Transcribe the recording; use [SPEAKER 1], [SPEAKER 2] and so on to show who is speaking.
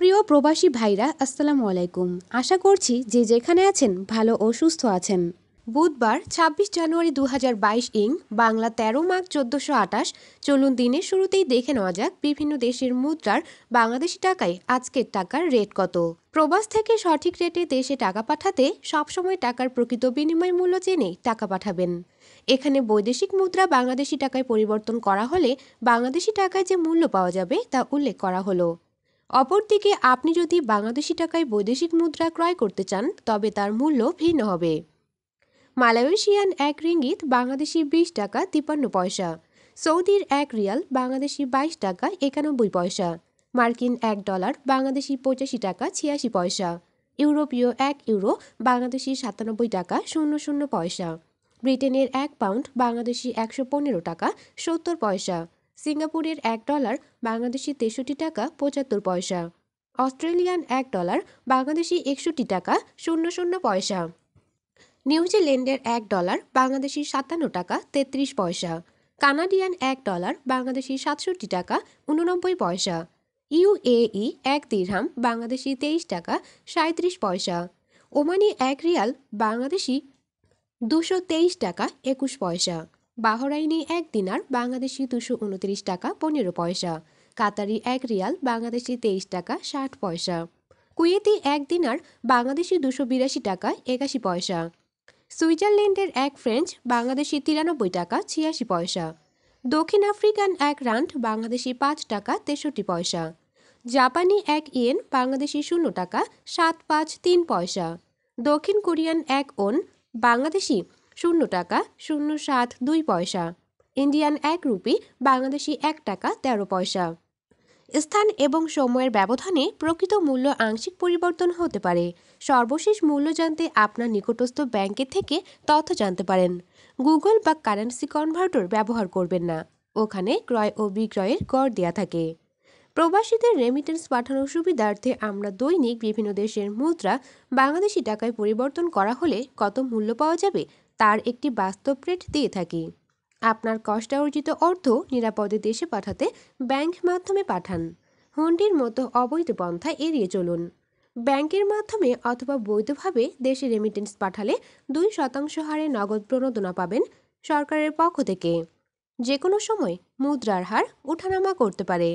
[SPEAKER 1] প্রিয় প্রবাসী ভাইরা আসসালামু আলাইকুম আশা করছি যে যেখানে আছেন ভালো ও সুস্থ আছেন বুধবার ২৬ জানুয়ারি দু ইং বাংলা ১৩ মার্চ চোদ্দশো আটাশ চলুন দিনের শুরুতেই দেখে নেওয়া যাক বিভিন্ন দেশের মুদ্রার বাংলাদেশি টাকায় আজকের টাকার রেট কত প্রবাস থেকে সঠিক রেটে দেশে টাকা পাঠাতে সবসময় টাকার প্রকৃত বিনিময় মূল্য জেনে টাকা পাঠাবেন এখানে বৈদেশিক মুদ্রা বাংলাদেশি টাকায় পরিবর্তন করা হলে বাংলাদেশি টাকায় যে মূল্য পাওয়া যাবে তা উল্লেখ করা হলো অপরদিকে আপনি যদি বাংলাদেশি টাকায় বৈদেশিক মুদ্রা ক্রয় করতে চান তবে তার মূল্য ভিন্ন হবে মালয়েশিয়ান এক রিঙ্গিত বাংলাদেশি বিশ টাকা তিপ্পান্ন পয়সা সৌদির এক রিয়াল বাংলাদেশি বাইশ টাকা একানব্বই পয়সা মার্কিন এক ডলার বাংলাদেশি পঁচাশি টাকা ছিয়াশি পয়সা ইউরোপীয় এক ইউরো বাংলাদেশি সাতানব্বই টাকা শূন্য শূন্য পয়সা ব্রিটেনের এক পাউন্ড বাংলাদেশি একশো পনেরো টাকা সত্তর পয়সা সিঙ্গাপুরের এক ডলার বাংলাদেশি তেষট্টি টাকা পঁচাত্তর পয়সা অস্ট্রেলিয়ান এক ডলার বাংলাদেশি একষট্টি টাকা শূন্য শূন্য পয়সা নিউজিল্যান্ডের এক ডলার বাংলাদেশি সাতান্ন টাকা তেত্রিশ পয়সা কানাডিয়ান এক ডলার বাংলাদেশি সাতষট্টি টাকা উননব্বই পয়সা ইউএই এক দিরহাম বাংলাদেশি তেইশ টাকা সাঁত্রিশ পয়সা ওমানি এক রিয়াল বাংলাদেশি দুশো তেইশ টাকা একুশ পয়সা বাহরাইনি এক দিনার বাংলাদেশি দুশো উনত্রিশ টাকা পনেরো পয়সা কাতারি এক রিয়াল বাংলাদেশি তেইশ টাকা ষাট পয়সা কুয়েতি এক দিনার বাংলাদেশি দুশো বিরাশি টাকা একাশি পয়সা সুইজারল্যান্ডের এক ফ্রেঞ্চ বাংলাদেশি তিরানব্বই টাকা ছিয়াশি পয়সা দক্ষিণ আফ্রিকান এক রান্ড বাংলাদেশি পাঁচ টাকা তেষট্টি পয়সা জাপানি এক ইয়েন বাংলাদেশি শূন্য টাকা সাত পাঁচ তিন পয়সা দক্ষিণ কোরিয়ান এক ওন বাংলাদেশি শূন্য টাকা শূন্য সাত দুই পয়সা ইন্ডিয়ান এক রুপি বাংলাদেশি এক টাকা তেরো পয়সা স্থান এবং সময়ের ব্যবধানে প্রকৃত মূল্য আংশিক পরিবর্তন হতে পারে সর্বশেষ মূল্য জানতে আপনার নিকটস্থ ব্যাংকে থেকে তথ্য জানতে পারেন গুগল বা কারেন্সি কনভার্টর ব্যবহার করবেন না ওখানে ক্রয় ও বিক্রয়ের কর দেওয়া থাকে প্রবাসীদের রেমিটেন্স পাঠানোর সুবিধার্থে আমরা দৈনিক বিভিন্ন দেশের মুদ্রা বাংলাদেশি টাকায় পরিবর্তন করা হলে কত মূল্য পাওয়া যাবে তার একটি বাস্তব রেট দিয়ে থাকি আপনার কষ্টার্জিত অর্থ নিরাপদে দেশে পাঠাতে ব্যাংক মাধ্যমে পাঠান হুন্ডির মতো অবৈধ পন্থা এড়িয়ে চলুন ব্যাংকের মাধ্যমে অথবা বৈধভাবে দেশে রেমিটেন্স পাঠালে দুই শতাংশ হারে নগদ প্রণোদনা পাবেন সরকারের পক্ষ থেকে যে কোনো সময় মুদ্রার হার উঠানামা করতে পারে